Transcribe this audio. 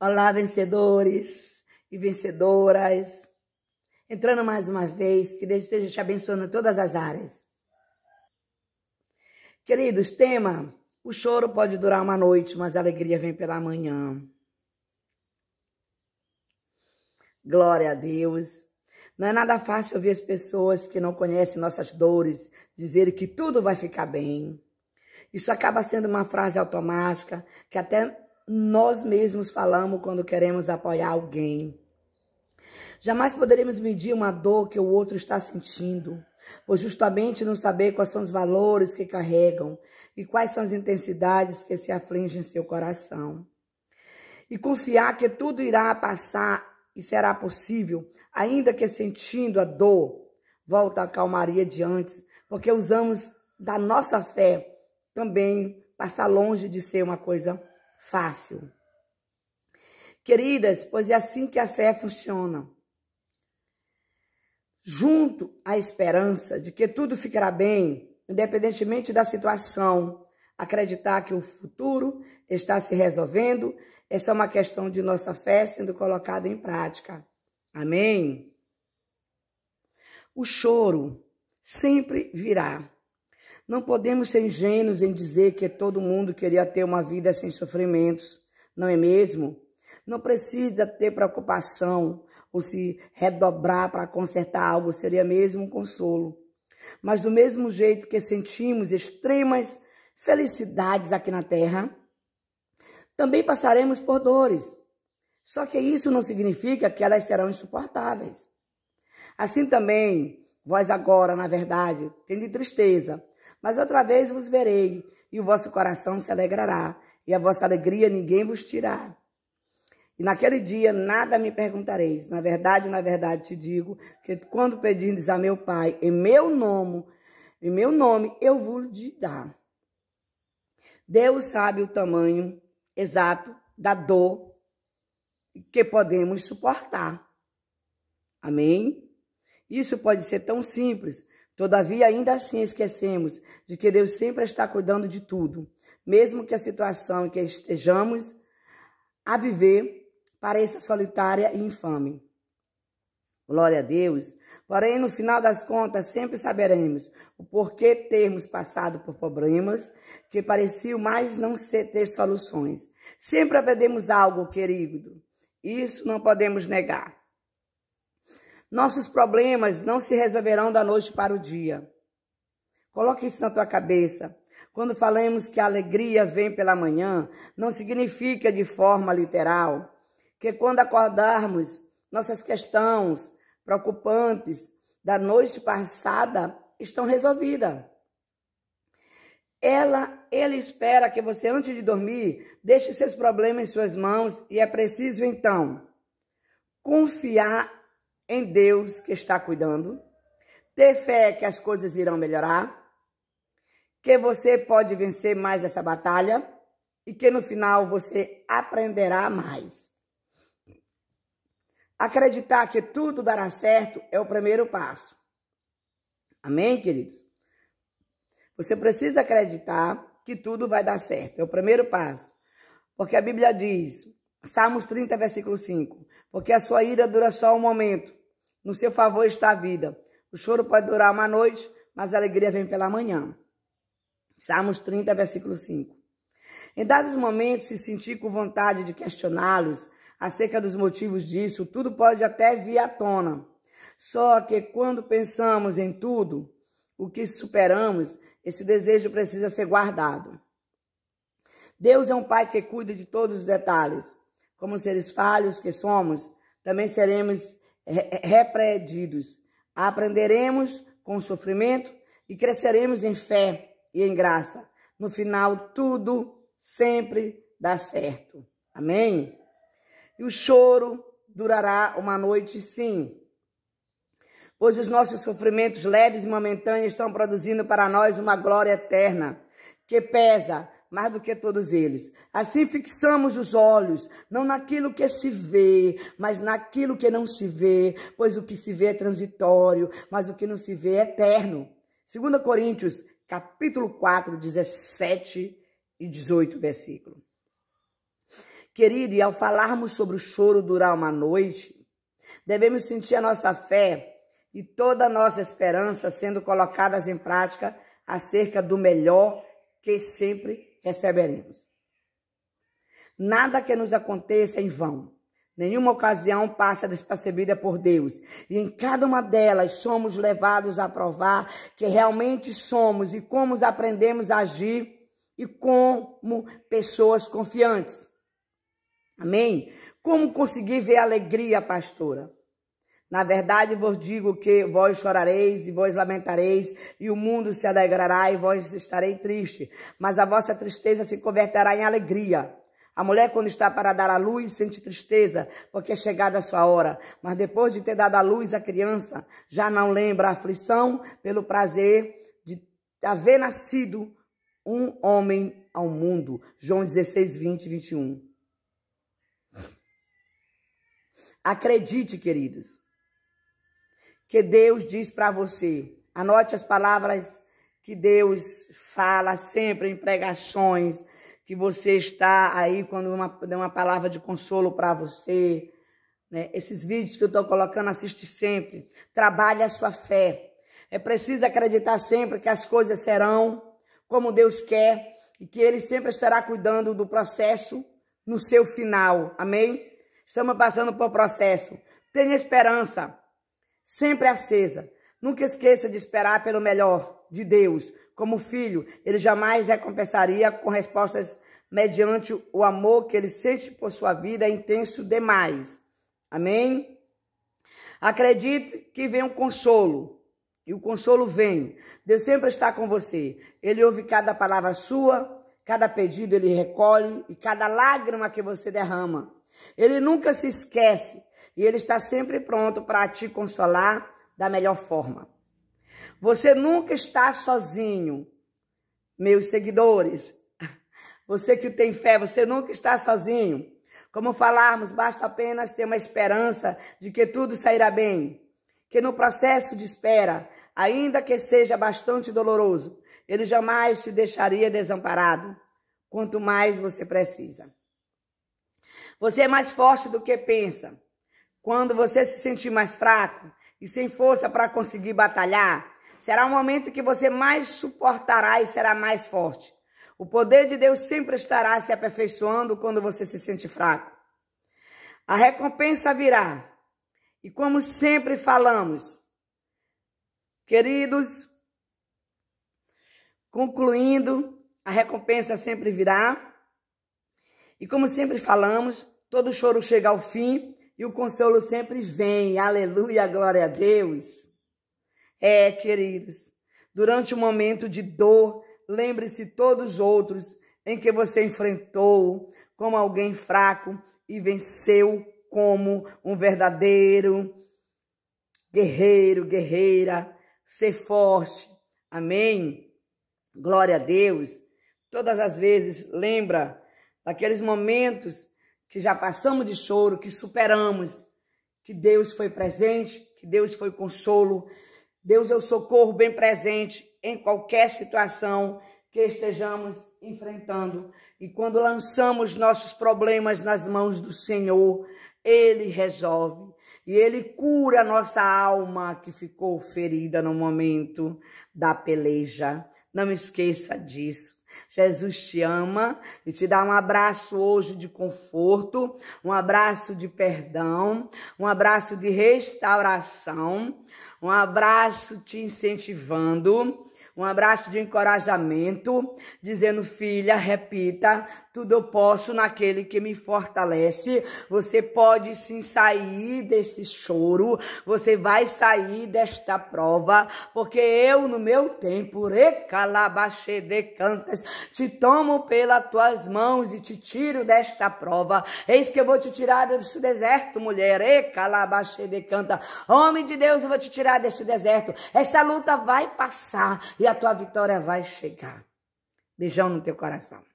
Olá, vencedores e vencedoras. Entrando mais uma vez, que Deus esteja te abençoando em todas as áreas. Queridos, tema: o choro pode durar uma noite, mas a alegria vem pela manhã. Glória a Deus. Não é nada fácil ouvir as pessoas que não conhecem nossas dores dizer que tudo vai ficar bem. Isso acaba sendo uma frase automática que até nós mesmos falamos quando queremos apoiar alguém. Jamais poderemos medir uma dor que o outro está sentindo, pois justamente não saber quais são os valores que carregam e quais são as intensidades que se afligem em seu coração. E confiar que tudo irá passar e será possível, ainda que sentindo a dor, volta à calmaria de antes, porque usamos da nossa fé também passar longe de ser uma coisa fácil. Queridas, pois é assim que a fé funciona. Junto à esperança de que tudo ficará bem, independentemente da situação, acreditar que o futuro está se resolvendo, essa é uma questão de nossa fé sendo colocada em prática. Amém? O choro sempre virá. Não podemos ser ingênuos em dizer que todo mundo queria ter uma vida sem sofrimentos, não é mesmo? Não precisa ter preocupação ou se redobrar para consertar algo, seria mesmo um consolo. Mas do mesmo jeito que sentimos extremas felicidades aqui na terra, também passaremos por dores. Só que isso não significa que elas serão insuportáveis. Assim também, vós agora, na verdade, tende tristeza, mas outra vez vos verei, e o vosso coração se alegrará, e a vossa alegria ninguém vos tirará. E naquele dia nada me perguntareis. Na verdade, na verdade te digo que quando pedirdes a meu Pai em meu nome, em meu nome eu vou te dar. Deus sabe o tamanho exato da dor que podemos suportar. Amém? Isso pode ser tão simples Todavia, ainda assim esquecemos de que Deus sempre está cuidando de tudo, mesmo que a situação em que estejamos a viver pareça solitária e infame. Glória a Deus. Porém, no final das contas, sempre saberemos o porquê termos passado por problemas que pareciam mais não ter soluções. Sempre aprendemos algo, querido. Isso não podemos negar. Nossos problemas não se resolverão da noite para o dia. Coloque isso na tua cabeça. Quando falamos que a alegria vem pela manhã, não significa de forma literal que quando acordarmos, nossas questões preocupantes da noite passada estão resolvidas. Ela, ele espera que você, antes de dormir, deixe seus problemas em suas mãos e é preciso, então, confiar em Deus que está cuidando, ter fé que as coisas irão melhorar, que você pode vencer mais essa batalha e que no final você aprenderá mais. Acreditar que tudo dará certo é o primeiro passo. Amém, queridos? Você precisa acreditar que tudo vai dar certo. É o primeiro passo. Porque a Bíblia diz, Salmos 30, versículo 5, porque a sua ira dura só um momento, no seu favor está a vida. O choro pode durar uma noite, mas a alegria vem pela manhã. Salmos 30, versículo 5. Em dados momentos, se sentir com vontade de questioná-los acerca dos motivos disso, tudo pode até vir à tona. Só que quando pensamos em tudo o que superamos, esse desejo precisa ser guardado. Deus é um Pai que cuida de todos os detalhes. Como seres falhos que somos, também seremos repreendidos. Aprenderemos com o sofrimento e cresceremos em fé e em graça. No final, tudo sempre dá certo. Amém? E o choro durará uma noite, sim. Pois os nossos sofrimentos leves e momentâneos estão produzindo para nós uma glória eterna que pesa mais do que todos eles. Assim fixamos os olhos, não naquilo que se vê, mas naquilo que não se vê, pois o que se vê é transitório, mas o que não se vê é eterno. 2 Coríntios, capítulo 4, 17 e 18, versículo. Querido, e ao falarmos sobre o choro durar uma noite, devemos sentir a nossa fé e toda a nossa esperança sendo colocadas em prática acerca do melhor que sempre receberemos. Nada que nos aconteça em vão. Nenhuma ocasião passa despercebida por Deus. E em cada uma delas somos levados a provar que realmente somos e como aprendemos a agir e como pessoas confiantes. Amém? Como conseguir ver a alegria, pastora? Na verdade vos digo que vós chorareis e vós lamentareis, e o mundo se alegrará e vós estareis triste. mas a vossa tristeza se converterá em alegria. A mulher, quando está para dar à luz, sente tristeza, porque é chegada a sua hora. Mas depois de ter dado à luz a criança, já não lembra a aflição pelo prazer de haver nascido um homem ao mundo. João 16, 20, 21. Acredite, queridos, que Deus diz para você. Anote as palavras que Deus fala sempre em pregações, que você está aí quando uma, dá uma palavra de consolo para você. Né? Esses vídeos que eu estou colocando, assiste sempre. Trabalhe a sua fé. É preciso acreditar sempre que as coisas serão como Deus quer e que Ele sempre estará cuidando do processo no seu final. Amém? Estamos passando por processo. Tenha esperança sempre acesa. Nunca esqueça de esperar pelo melhor de Deus. Como filho, ele jamais recompensaria com respostas mediante o amor que ele sente por sua vida é intenso demais. Amém? Acredite que vem um consolo. E o consolo vem. Deus sempre está com você. Ele ouve cada palavra sua, cada pedido ele recolhe e cada lágrima que você derrama. Ele nunca se esquece e Ele está sempre pronto para te consolar da melhor forma. Você nunca está sozinho, meus seguidores. Você que tem fé, você nunca está sozinho. Como falarmos, basta apenas ter uma esperança de que tudo sairá bem. Que no processo de espera, ainda que seja bastante doloroso, ele jamais te deixaria desamparado. Quanto mais você precisa. Você é mais forte do que pensa. Quando você se sentir mais fraco e sem força para conseguir batalhar, será o momento que você mais suportará e será mais forte. O poder de Deus sempre estará se aperfeiçoando quando você se sente fraco. A recompensa virá. E como sempre falamos, queridos, concluindo, a recompensa sempre virá. E como sempre falamos, todo choro chega ao fim e o consolo sempre vem, aleluia, glória a Deus. É, queridos, durante o um momento de dor, lembre-se todos os outros em que você enfrentou como alguém fraco e venceu como um verdadeiro guerreiro, guerreira. Ser forte, amém? Glória a Deus. Todas as vezes, lembra daqueles momentos que já passamos de choro, que superamos, que Deus foi presente, que Deus foi consolo. Deus é o socorro bem presente em qualquer situação que estejamos enfrentando. E quando lançamos nossos problemas nas mãos do Senhor, Ele resolve. E Ele cura nossa alma que ficou ferida no momento da peleja. Não esqueça disso. Jesus te ama e te dá um abraço hoje de conforto, um abraço de perdão, um abraço de restauração, um abraço te incentivando um abraço de encorajamento, dizendo: filha, repita, tudo eu posso naquele que me fortalece. Você pode sim sair desse choro, você vai sair desta prova, porque eu, no meu tempo, recalabaxê de cantas, te tomo pelas tuas mãos e te tiro desta prova. Eis que eu vou te tirar desse deserto, mulher, recalabaxê de canta. Homem de Deus, eu vou te tirar deste deserto. Esta luta vai passar. E a tua vitória vai chegar. Beijão no teu coração.